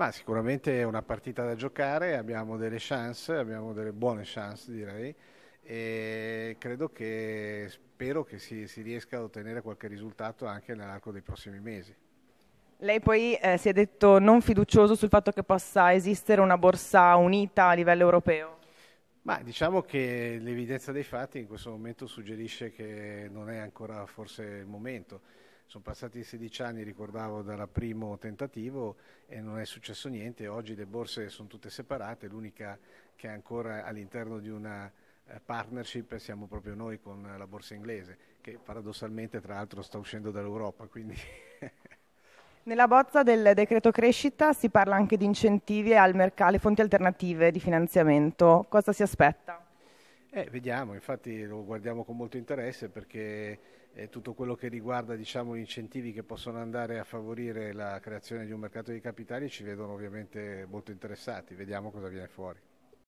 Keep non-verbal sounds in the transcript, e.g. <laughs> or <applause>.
Ma sicuramente è una partita da giocare, abbiamo delle chance, abbiamo delle buone chance direi e credo che spero che si, si riesca ad ottenere qualche risultato anche nell'arco dei prossimi mesi. Lei poi eh, si è detto non fiducioso sul fatto che possa esistere una borsa unita a livello europeo. Ma diciamo che l'evidenza dei fatti in questo momento suggerisce che non è ancora forse il momento sono passati 16 anni, ricordavo, dal primo tentativo e non è successo niente. Oggi le borse sono tutte separate, l'unica che è ancora all'interno di una eh, partnership siamo proprio noi con la borsa inglese, che paradossalmente tra l'altro sta uscendo dall'Europa. Quindi... <laughs> Nella bozza del decreto crescita si parla anche di incentivi al mercato, alle fonti alternative di finanziamento. Cosa si aspetta? Eh, vediamo, infatti lo guardiamo con molto interesse perché eh, tutto quello che riguarda diciamo, gli incentivi che possono andare a favorire la creazione di un mercato di capitali ci vedono ovviamente molto interessati, vediamo cosa viene fuori.